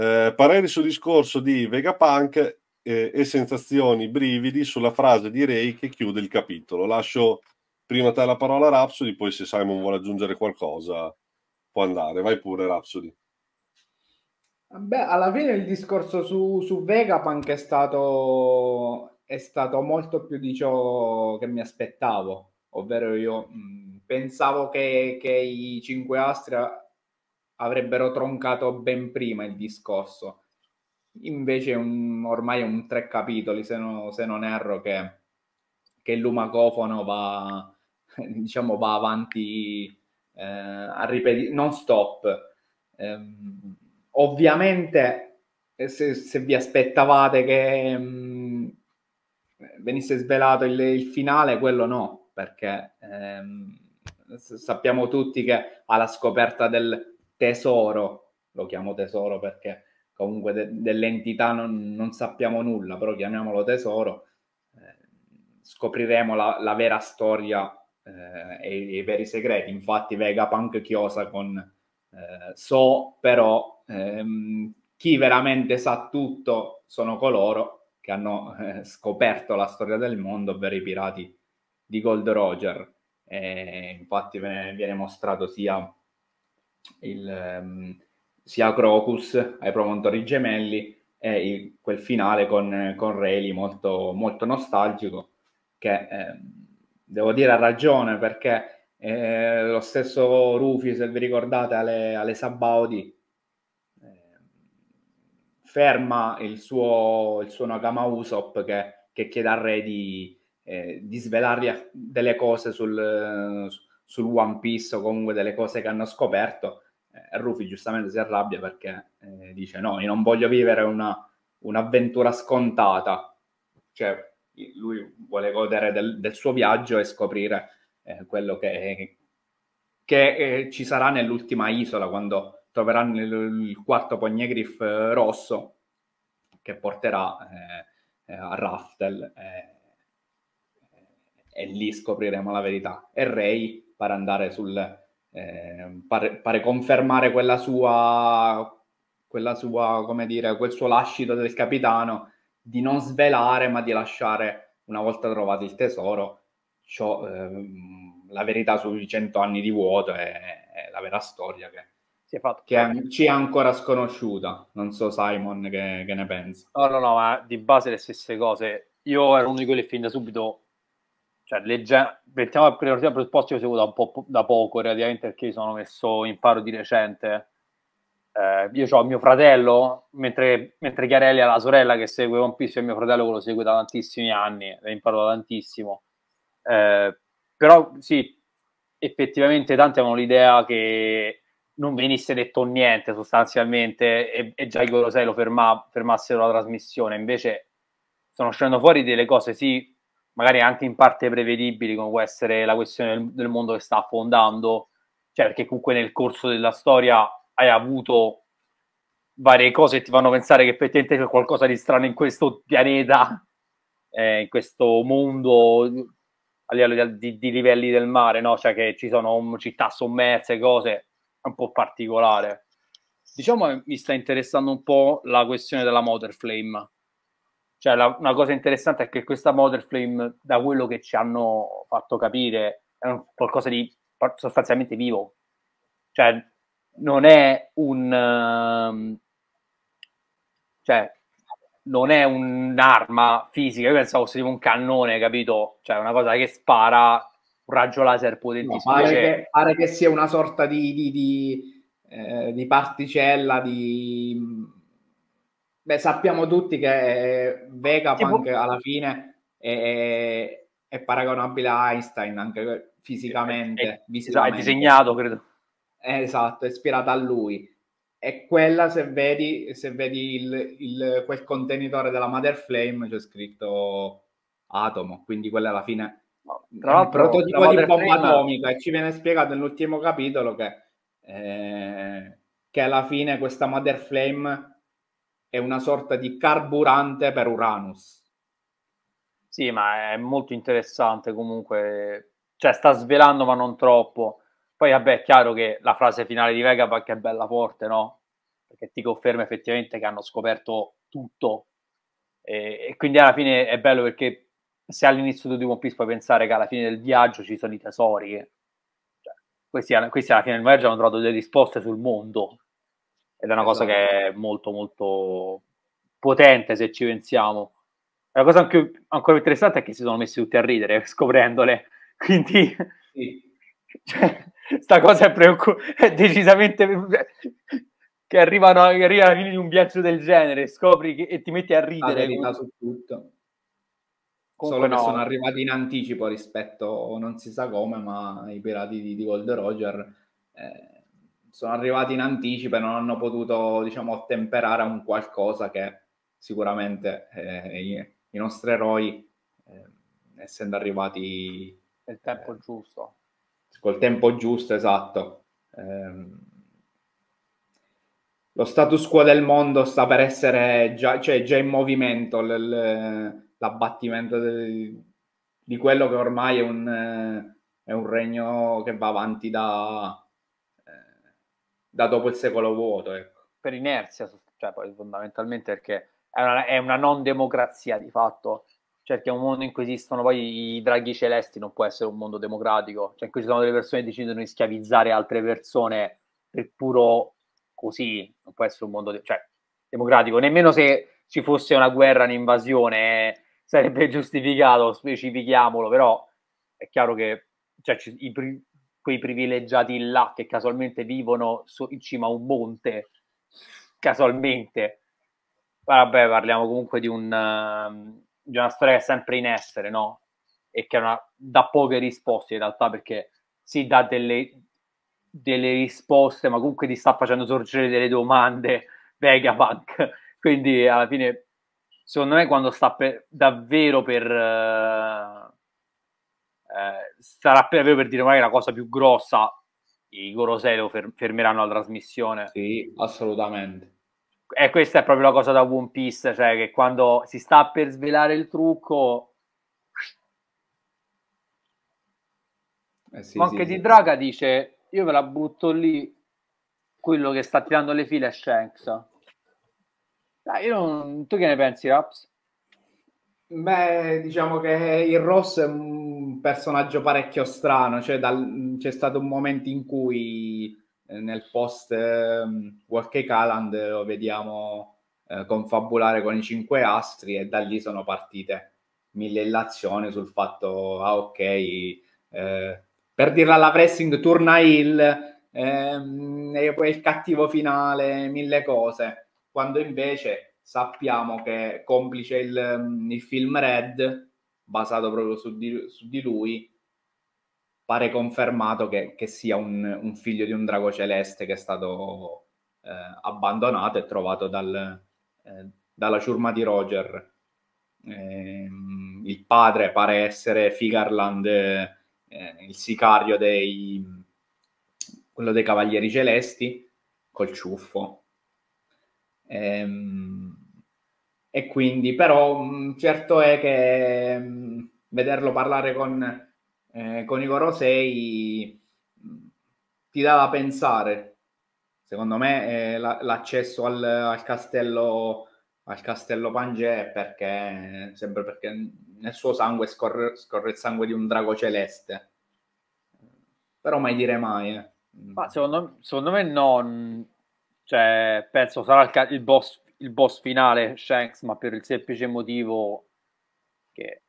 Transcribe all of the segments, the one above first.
Eh, pareri sul discorso di Vegapunk eh, e sensazioni, brividi sulla frase di Ray che chiude il capitolo. Lascio prima te la parola a Rhapsody, poi se Simon vuole aggiungere qualcosa può andare. Vai pure Rhapsody. Beh, alla fine il discorso su, su Vegapunk è stato, è stato molto più di ciò che mi aspettavo, ovvero io mh, mm, pensavo che, che i cinque astri avrebbero troncato ben prima il discorso. Invece un, ormai è un tre capitoli, se, no, se non erro, che, che l'umacofono va, diciamo, va avanti eh, a ripetere non stop. Ehm, eh, ovviamente, se, se, vi aspettavate che mh, mm, venisse svelato il, il, finale, quello no, perché ehm, sappiamo tutti che alla scoperta del tesoro, lo chiamo tesoro perché comunque de- dell'entità non, non, sappiamo nulla, però chiamiamolo tesoro, eh, scopriremo la, la, vera storia eh, e, i, veri segreti. Infatti Vegapunk chiosa con eh, so, però ehm, chi veramente sa tutto sono coloro che hanno eh, scoperto la storia del mondo, ovvero i pirati di Gold Roger. Eh, infatti ve viene mostrato sia il, um, sia Crocus ai promontori gemelli e il, quel finale con, con Reli molto, molto, nostalgico che eh, devo dire ha ragione perché eh, lo stesso Rufy se vi ricordate alle, alle Sabaudi eh, ferma il suo, il suo Nakama Usopp che, che, chiede al Re di, eh, di svelargli delle cose sul, sul One Piece o comunque delle cose che hanno scoperto. Eh, Rufy giustamente si arrabbia perché eh, dice no, io non voglio vivere una, un'avventura scontata, cioè lui vuole godere del, del suo viaggio e scoprire eh, quello che, che eh, ci sarà nell'ultima isola quando troveranno il, il quarto Pogniegriff eh, rosso che porterà eh, a Raftel eh, e lì scopriremo la verità. E Ray pare andare sul... Eh, pare, pare, confermare quella sua, quella sua, come dire, quel suo lascito del capitano di non svelare ma di lasciare una volta trovato il tesoro ciò, eh, la verità sui cento anni di vuoto e, e la vera storia che, che è, ci è ancora sconosciuta. Non so Simon che, che ne pensa. No, no, no, ma di base le stesse cose. Io ero uno di quelli fin da subito cioè, legge... mettiamo per il presupposto che seguo da, po- da poco relativamente perché sono messo in paro di recente eh, io ho mio fratello mentre, mentre Chiarelli ha la sorella che segue One Piece e mio fratello che lo segue da tantissimi anni ne imparo tantissimo eh, però sì effettivamente tanti avevano l'idea che non venisse detto niente sostanzialmente e, e già i Gorosei lo ferma, fermassero la trasmissione invece sono scendendo fuori delle cose sì magari anche in parte prevedibili, come può essere la questione del, del mondo che sta affondando, cioè perché comunque nel corso della storia hai avuto varie cose che ti fanno pensare che effettivamente c'è qualcosa di strano in questo pianeta, eh, in questo mondo a livello di, di, livelli del mare, no? cioè che ci sono città sommerse, cose un po' particolare. Diciamo che mi sta interessando un po' la questione della Motor Flame, cioè, la, una cosa interessante è che questa Model Flame, da quello che ci hanno fatto capire, è un, qualcosa di sostanzialmente vivo. Cioè, non è un... Um, cioè, non è un'arma fisica, io pensavo fosse tipo un cannone, capito? Cioè, una cosa che spara un raggio laser potentissimo. No, pare, cioè, che, pare, che, sia una sorta di, di, di, eh, di particella, di Beh, sappiamo tutti che eh, Vegapunk tipo... alla fine è, è, paragonabile a Einstein anche fisicamente. È, esatto, è disegnato, credo. Eh, esatto, è ispirata a lui. E quella, se vedi, se vedi il, il, quel contenitore della Mother Flame, c'è scritto atomo, quindi quella alla fine tra l'altro, il prototipo la di bomba Flame... atomica e ci viene spiegato nell'ultimo capitolo che, eh, che alla fine questa Mother Flame è una sorta di carburante per Uranus. Sì, ma è molto interessante comunque, cioè sta svelando ma non troppo. Poi vabbè è chiaro che la frase finale di Vegapunk è bella forte, no? Perché ti conferma effettivamente che hanno scoperto tutto. E, e quindi alla fine è bello perché se all'inizio di One Piece puoi pensare che alla fine del viaggio ci sono i tesori, cioè, questi, questi alla fine del viaggio hanno trovato delle risposte sul mondo, ed è una cosa esatto. che è molto molto potente se ci pensiamo. La cosa anche, ancora più interessante è che si sono messi tutti a ridere scoprendole, quindi sì. cioè, sta cosa è, preoccup- è decisamente che arrivano che arriva alla fine di un viaggio del genere, scopri che, e ti metti a ridere. La su tutto. Comunque Solo no. che sono arrivati in anticipo rispetto, non si sa come, ma i pirati di, di Gold Roger eh, sono arrivati in anticipo e non hanno potuto, diciamo, ottemperare un qualcosa che sicuramente eh, i, i, nostri eroi, eh, essendo arrivati... Nel tempo eh, giusto. Col tempo giusto, esatto. Ehm, lo status quo del mondo sta per essere già, cioè, già in movimento, l- l'abbattimento del, di quello che ormai è un, eh, è un regno che va avanti da da dopo il secolo vuoto. Ecco. Per inerzia, cioè, poi, fondamentalmente perché è una, è una, non democrazia di fatto. Cioè, che è un mondo in cui esistono poi i draghi celesti, non può essere un mondo democratico. Cioè, in cui ci sono delle persone che decidono di schiavizzare altre persone per puro così, non può essere un mondo de- cioè, democratico. Nemmeno se ci fosse una guerra, un'invasione, sarebbe giustificato, specifichiamolo, però è chiaro che cioè, ci, i, quei privilegiati là che casualmente vivono su, in cima a un monte, casualmente. Vabbè, parliamo comunque di, un, uh, di una storia che è sempre in essere, no? E che una, dà poche risposte in realtà perché si dà delle, delle risposte, ma comunque ti sta facendo sorgere delle domande, Vegapunk. Quindi alla fine, secondo me, quando sta per, davvero per, uh, eh, sarà per, per dire magari la cosa più grossa, i Gorosei fer- fermeranno la trasmissione. Sì, assolutamente. E questa è proprio la cosa da One Piece, cioè che quando si sta per svelare il trucco... Eh sì, anche sì, di sì. Draga dice, io ve la butto lì, quello che sta tirando le file è Shanks. Dai, non... Tu che ne pensi, Raps? Beh, diciamo che il Ross è un personaggio parecchio strano, cioè dal, c'è stato un momento in cui eh, nel post eh, Work Caland lo vediamo eh, confabulare con i cinque astri e da lì sono partite mille illazioni sul fatto, ah ok, eh, per dirla alla pressing turna il, e ehm, poi il cattivo finale, mille cose, quando invece sappiamo che complice il, il film Red basato proprio su di, su di lui, pare confermato che, che sia un, un, figlio di un drago celeste che è stato eh, abbandonato e trovato dal, eh, dalla ciurma di Roger. Eh, il padre pare essere Figarland, eh, il sicario dei, quello dei Cavalieri Celesti, col ciuffo. Ehm, e quindi però mm, certo è che mm, vederlo parlare con, eh, con Igor Rosei mm, ti dava da pensare. Secondo me eh, la, l'accesso al, al, castello al castello Pangea perché sempre perché nel suo sangue scorre, scorre il sangue di un drago celeste. Però mai dire mai. Eh. Ma secondo, secondo me non Cioè, penso sarà il, il boss il boss finale Shanks, ma per il semplice motivo che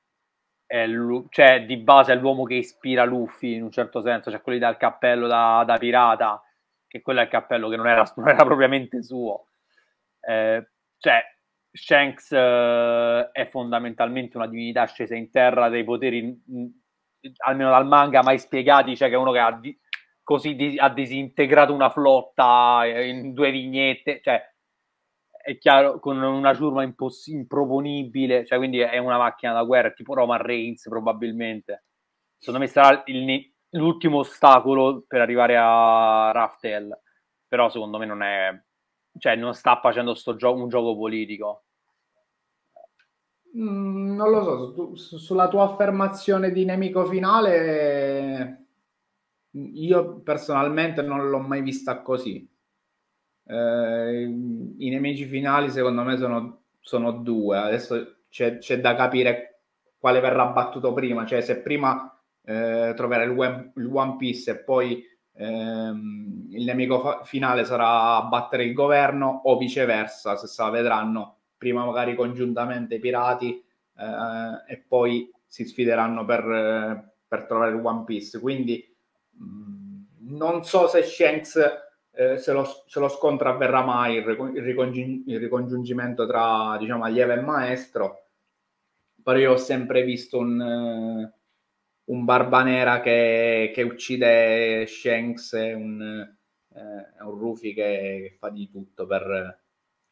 è l'u- cioè, di base è l'uomo che ispira Luffy in un certo senso, cioè quelli dal cappello da, da pirata, che quello è il cappello che non era, non era propriamente suo. Eh, cioè, Shanks eh, è fondamentalmente una divinità scesa in terra dei poteri, mh, almeno dal manga, mai spiegati, cioè che è uno che ha... Di- così di- ha disintegrato una flotta eh, in due vignette, cioè è chiaro, con una ciurma imposs- improponibile, cioè quindi è una macchina da guerra, tipo Roman Reigns probabilmente. Secondo me sarà il, l'ultimo ostacolo per arrivare a Raftel, però secondo me non è, cioè non sta facendo gio- un gioco politico. Mm, non lo so, tu, sulla tua affermazione di nemico finale, io personalmente non l'ho mai vista così eh, I nemici finali secondo me sono, sono due, adesso c'è, c'è, da capire quale verrà battuto prima, cioè se prima eh, troverà il, il, One Piece e poi ehm, il nemico fa- finale sarà battere il governo o viceversa, se se la vedranno prima magari congiuntamente i pirati eh, e poi si sfideranno per, per, trovare il One Piece. Quindi mh, mm, non so se Shanks eh, se, lo, se, lo, scontro avverrà mai il, ricongi- il ricongiungimento tra diciamo, allievo e maestro, però io ho sempre visto un, eh, un nera che, che, uccide Shanks e un, eh, un Rufy che, fa di tutto per,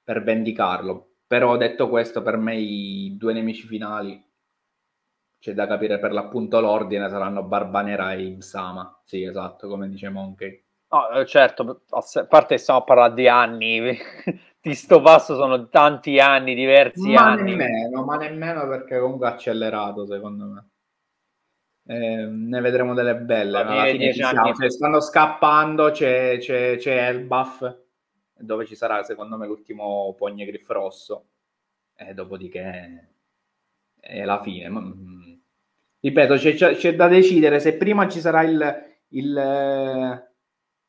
per vendicarlo. Però detto questo, per me i due nemici finali c'è da capire per l'appunto l'ordine saranno Barbanera e Ibsama. Sì, esatto, come dice Monkey. No, eh, certo, a parte che stiamo a parlare di anni, di sto passo sono tanti anni, diversi ma anni. Nemmeno, ma nemmeno perché comunque ha accelerato secondo me. Eh, ne vedremo delle belle. Alla fine ci siamo. Cioè, stanno scappando, c'è, c'è, c'è Elbaf, dove ci sarà secondo me l'ultimo Griff rosso. E dopodiché è la fine. Ma, mm. ripeto, c'è, c'è, da decidere se prima ci sarà il, il eh,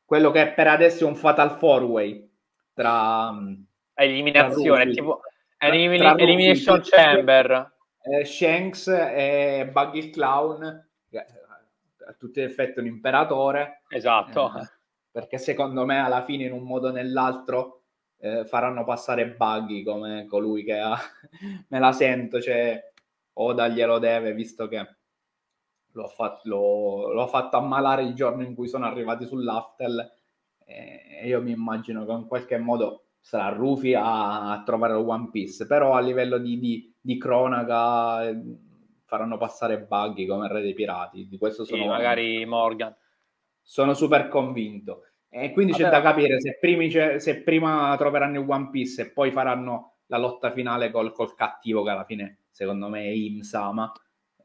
quello che è per adesso è un fatal four way tra mm, eliminazione, tra tipo elimin- tra elimination Ruby, eh, chamber. Eh, Shanks e Buggy il Clown, eh, a tutti gli effetti un imperatore. Esatto. Eh, perché secondo me alla fine in un modo o nell'altro eh, faranno passare Buggy come colui che ha... me la sento, cioè Oda glielo deve, visto che l'ho fatto, fatto ammalare il giorno in cui sono arrivati sull'Aftel e io mi immagino che in qualche modo sarà Rufy a, a trovare il One Piece, però a livello di, di, di cronaca ehm, faranno passare Buggy come re dei pirati, di questo sono... Sì, magari Morgan. Sono super convinto. E quindi Vabbè, c'è da capire se, primi, se, prima troveranno il One Piece e poi faranno la lotta finale col, col cattivo che alla fine secondo me è Imsama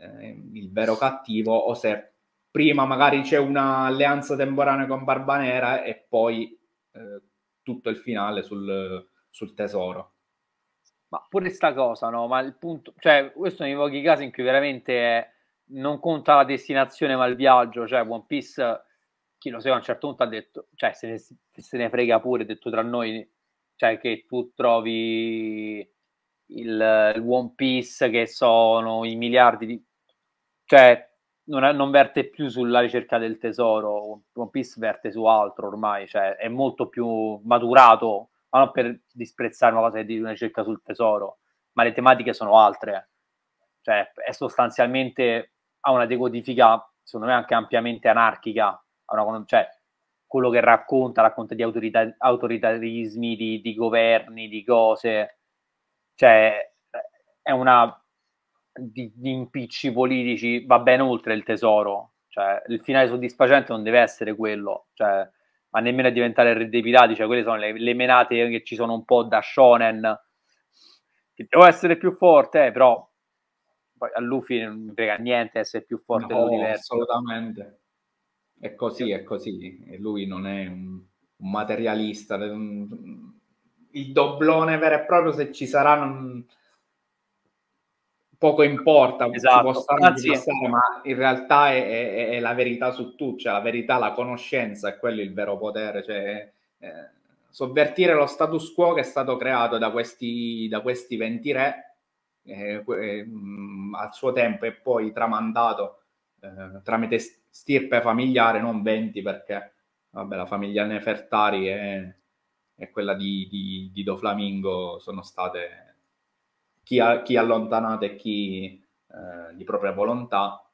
eh, il vero cattivo o se prima magari c'è un'alleanza temporanea con Barbanera e poi eh, tutto il finale sul, sul tesoro. Ma pure sta cosa, no? Ma il punto, cioè, questo nei pochi casi in cui veramente è, non conta la destinazione ma il viaggio, cioè One Piece, chi lo segue a un certo punto ha detto, cioè se ne, se ne frega pure, detto tra noi, cioè che tu trovi il, il One Piece che sono i miliardi di cioè, non, non, verte più sulla ricerca del tesoro, One Piece verte su altro ormai, cioè, è molto più maturato, ma non per disprezzare una cosa di una ricerca sul tesoro, ma le tematiche sono altre, cioè, è sostanzialmente, ha una decodifica, secondo me, anche ampiamente anarchica, una, cioè, quello che racconta, racconta di autorita- autoritarismi, di, di, governi, di cose. Cioè, è una di, di impicci politici va ben oltre il tesoro. Cioè, il finale soddisfacente non deve essere quello, cioè, ma nemmeno a diventare il re dei pirati. Cioè, quelle sono le, le, menate che ci sono un po' da shonen. devo essere più forte, eh, però poi a Luffy non frega niente essere più forte no, dell'universo. Assolutamente. È così, è così. E lui non è un, un materialista. Un, il doblone vero e proprio, se ci sarà, non poco importa, esatto. può stare Anzi, ah, passare, ma in realtà è, è, è, la verità su tutto, cioè la verità, la conoscenza è quello il vero potere, cioè eh, sovvertire lo status quo che è stato creato da questi, da questi 20 re eh, eh, mm, al suo tempo e poi tramandato eh, tramite stirpe familiare, non 20 perché vabbè, la famiglia Nefertari e, e quella di, di, di Doflamingo sono state chi, ha, chi allontanato e chi eh, di propria volontà,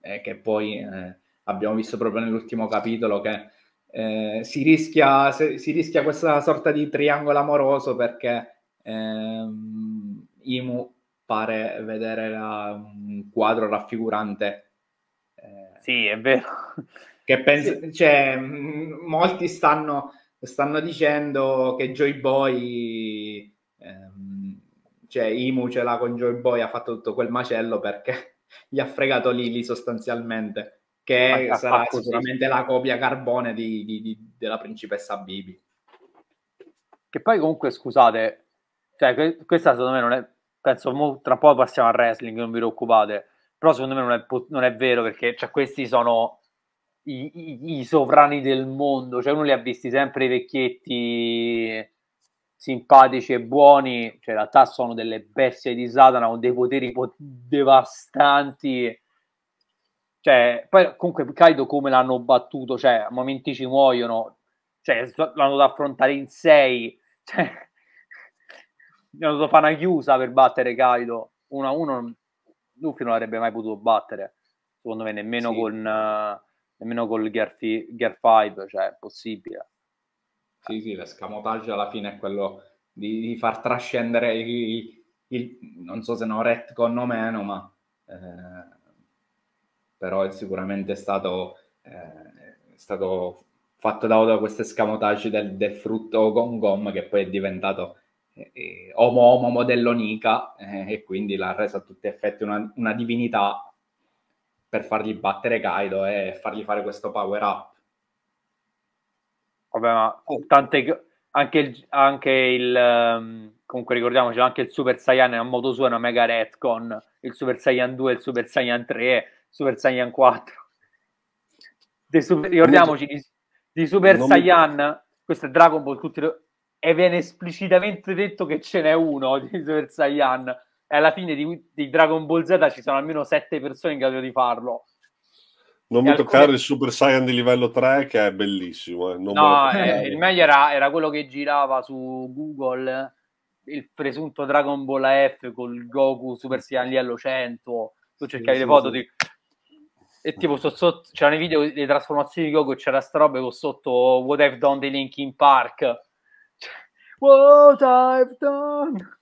e che poi eh, abbiamo visto proprio nell'ultimo capitolo che eh, si rischia, se, si, rischia, questa sorta di triangolo amoroso perché ehm, Imu pare vedere la, un quadro raffigurante. Eh, sì, è vero. Che penso, sì. cioè, molti stanno, stanno dicendo che Joy Boy... Ehm, cioè Imu ce l'ha con Joy Boy, ha fatto tutto quel macello perché gli ha fregato Lily sostanzialmente, che Ma ah, ah, sarà ah, sicuramente la copia carbone di, di, di, della principessa Bibi. Che poi comunque, scusate, cioè, questa secondo me non è, penso, tra poco passiamo al wrestling, non vi preoccupate, però secondo me non è, non è vero perché cioè, questi sono i, i, i, sovrani del mondo, cioè uno li ha visti sempre i vecchietti simpatici e buoni, cioè in realtà sono delle bestie di Satana con dei poteri po- devastanti. Cioè, poi comunque Kaido come l'hanno battuto, cioè a momenti ci muoiono, cioè l'hanno da affrontare in 6, cioè hanno dovuto fare una chiusa per battere Kaido, 1 a 1 Luffy non l'avrebbe mai potuto battere, secondo me nemmeno sì. con uh, nemmeno il Gear 5, cioè è possibile. Sì, sì, l'escamotage alla fine è quello di, di far trascendere il, il, non so se no retcon o meno, ma eh, però è sicuramente stato, eh, è stato fatto da, da questo escamotage del, del, frutto gom gom che poi è diventato eh, homo eh, homo modello Nica eh, e quindi l'ha reso a tutti effetti una, una divinità per fargli battere Kaido e fargli fare questo power up Vabbè, ma tante, anche il, anche il ehm, comunque ricordiamoci, anche il Super Saiyan a modo suo è una mega retcon, il Super Saiyan 2, il Super Saiyan 3, il Super Saiyan 4. Di super, ricordiamoci di, di Super non Saiyan, mi... questo è Dragon Ball, tutti, e viene esplicitamente detto che ce n'è uno di Super Saiyan. E alla fine di, di Dragon Ball Z ci sono almeno 7 persone in grado di farlo non mi alcune... toccare il Super Saiyan di livello 3 che è bellissimo. Eh. no, eh, il meglio era, era, quello che girava su Google il presunto Dragon Ball AF col Goku Super Saiyan livello 100. Tu cercavi sì, le foto sì. di... e tipo so, so, c'erano i video delle trasformazioni di Goku c'era sta roba con sotto What I've Done di Linkin Park. Cioè, What I've Done.